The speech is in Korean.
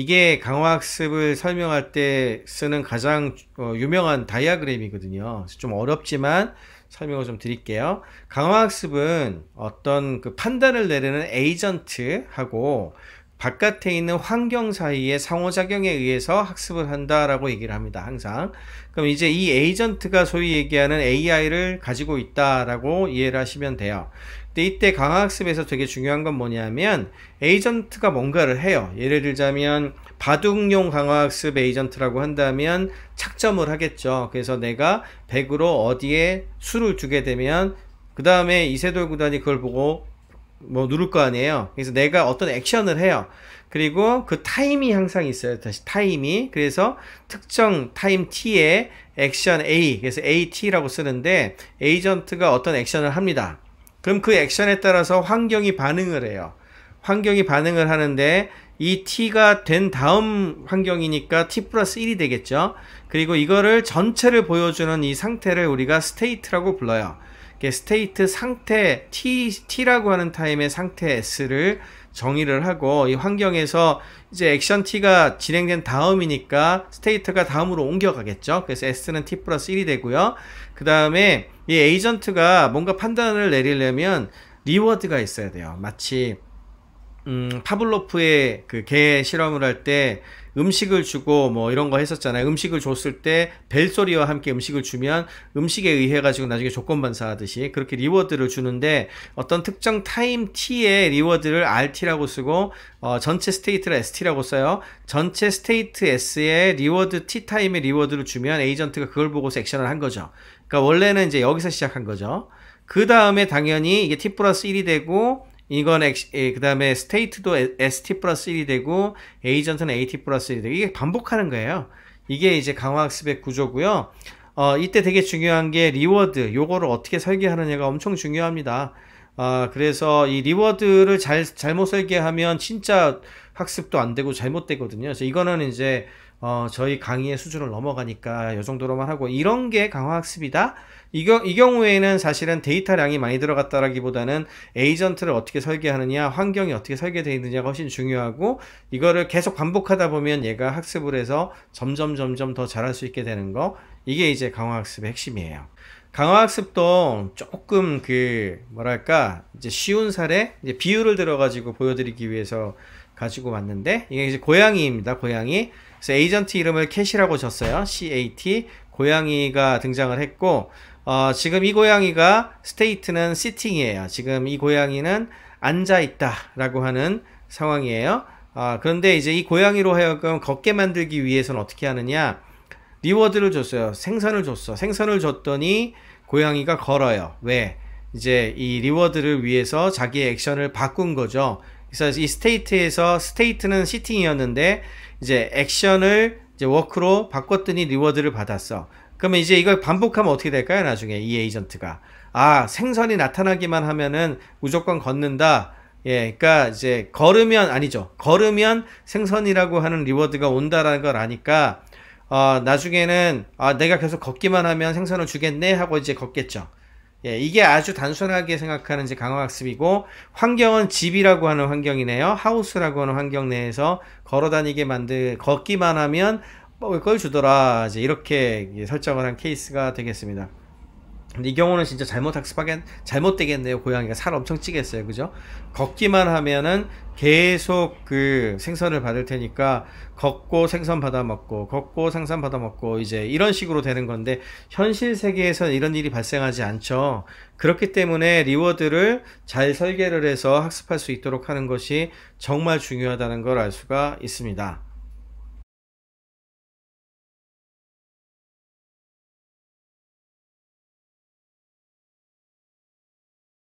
이게 강화학습을 설명할 때 쓰는 가장 어, 유명한 다이아그램이거든요. 좀 어렵지만 설명을 좀 드릴게요. 강화학습은 어떤 그 판단을 내리는 에이전트하고 바깥에 있는 환경 사이의 상호작용에 의해서 학습을 한다라고 얘기를 합니다. 항상. 그럼 이제 이 에이전트가 소위 얘기하는 AI를 가지고 있다라고 이해를 하시면 돼요. 근데 이때 강화학습에서 되게 중요한 건 뭐냐면 에이전트가 뭔가를 해요. 예를 들자면 바둑용 강화학습 에이전트라고 한다면 착점을 하겠죠. 그래서 내가 100으로 어디에 수를 두게 되면 그 다음에 이세돌 구단이 그걸 보고 뭐 누를 거 아니에요. 그래서 내가 어떤 액션을 해요. 그리고 그 타임이 항상 있어요. 다시 타임이. 그래서 특정 타임 T에 액션 A, 그래서 AT라고 쓰는데 에이전트가 어떤 액션을 합니다. 그럼 그 액션에 따라서 환경이 반응을 해요. 환경이 반응을 하는데 이 T가 된 다음 환경이니까 T 플러스 1이 되겠죠. 그리고 이거를 전체를 보여주는 이 상태를 우리가 스테이트라고 불러요. 스테이트 상태 t t라고 하는 타임의 상태 s를 정의를 하고 이 환경에서 이제 액션 t가 진행된 다음이니까 스테이트가 다음으로 옮겨가겠죠. 그래서 s는 t 플러스 1이 되고요. 그 다음에 이 에이전트가 뭔가 판단을 내리려면 리워드가 있어야 돼요. 마치 음, 파블로프의 그 개 실험을 할 때 음식을 주고 뭐 이런 거 했었잖아요. 음식을 줬을 때 벨소리와 함께 음식을 주면 음식에 의해 가지고 나중에 조건 반사하듯이 그렇게 리워드를 주는데 어떤 특정 타임 t의 리워드를 rt라고 쓰고 어, 전체 스테이트를 st라고 써요. 전체 스테이트 s의 리워드 t 타임의 리워드를 주면 에이전트가 그걸 보고서 액션을 한 거죠. 그러니까 원래는 이제 여기서 시작한 거죠. 그 다음에 당연히 이게 t 플러스 1이 되고 이건 예, 그 다음에 스테이트도 ST 플러스 1이 되고 에이전트는 AT 플러스 1이 되고 이게 반복하는 거예요. 이게 이제 강화학습의 구조고요. 어, 이때 되게 중요한 게 리워드, 요거를 어떻게 설계하느냐가 엄청 중요합니다. 아, 그래서 이 리워드를 잘, 잘못 설계하면 진짜 학습도 안 되고 잘못되거든요. 그래서 이거는 이제 어, 저희 강의의 수준을 넘어가니까 이 정도로만 하고 이런 게 강화학습이다. 이거, 이 경우에는 사실은 데이터량이 많이 들어갔다라기보다는 에이전트를 어떻게 설계하느냐, 환경이 어떻게 설계되어 있느냐가 훨씬 중요하고 이거를 계속 반복하다 보면 얘가 학습을 해서 점점 점점 더 잘할 수 있게 되는 거 이게 이제 강화학습의 핵심이에요. 강화학습도 조금 그 뭐랄까 이제 쉬운 사례 이제 비유를 들어가지고 보여드리기 위해서 가지고 왔는데 이게 이제 고양이입니다. 고양이 그래서 에이전트 이름을 캣이라고 졌어요 CAT 고양이가 등장을 했고 어, 지금 이 고양이가 스테이트는 시팅이에요. 지금 이 고양이는 앉아 있다라고 하는 상황이에요. 어, 그런데 이제 이 고양이로 하여금 걷게 만들기 위해서는 어떻게 하느냐? 리워드를 줬어요. 생선을 줬어. 생선을 줬더니 고양이가 걸어요. 왜? 이제 이 리워드를 위해서 자기의 액션을 바꾼 거죠. 그래서 이 스테이트에서 스테이트는 시팅이었는데 이제 액션을 이제 워크로 바꿨더니 리워드를 받았어. 그러면 이제 이걸 반복하면 어떻게 될까요? 나중에 이 에이전트가 아 생선이 나타나기만 하면은 무조건 걷는다. 예, 그러니까 이제 걸으면 아니죠. 걸으면 생선이라고 하는 리워드가 온다라는 걸 아니까 어, 나중에는 아 내가 계속 걷기만 하면 생선을 주겠네 하고 이제 걷겠죠. 예, 이게 아주 단순하게 생각하는 이제 강화학습이고 환경은 집이라고 하는 환경이네요. 하우스라고 하는 환경 내에서 걸어다니게 만들 걷기만 하면 먹을 뭐 걸 주더라 이제 이렇게 설정을 한 케이스가 되겠습니다. 근데 이 경우는 진짜 잘못 학습하겠, 잘못되겠네요. 고양이가 살 엄청 찌겠어요. 그죠? 걷기만 하면은 계속 그 생선을 받을 테니까 걷고 생선 받아 먹고, 걷고 생선 받아 먹고, 이제 이런 식으로 되는 건데, 현실 세계에서는 이런 일이 발생하지 않죠. 그렇기 때문에 리워드를 잘 설계를 해서 학습할 수 있도록 하는 것이 정말 중요하다는 걸 알 수가 있습니다.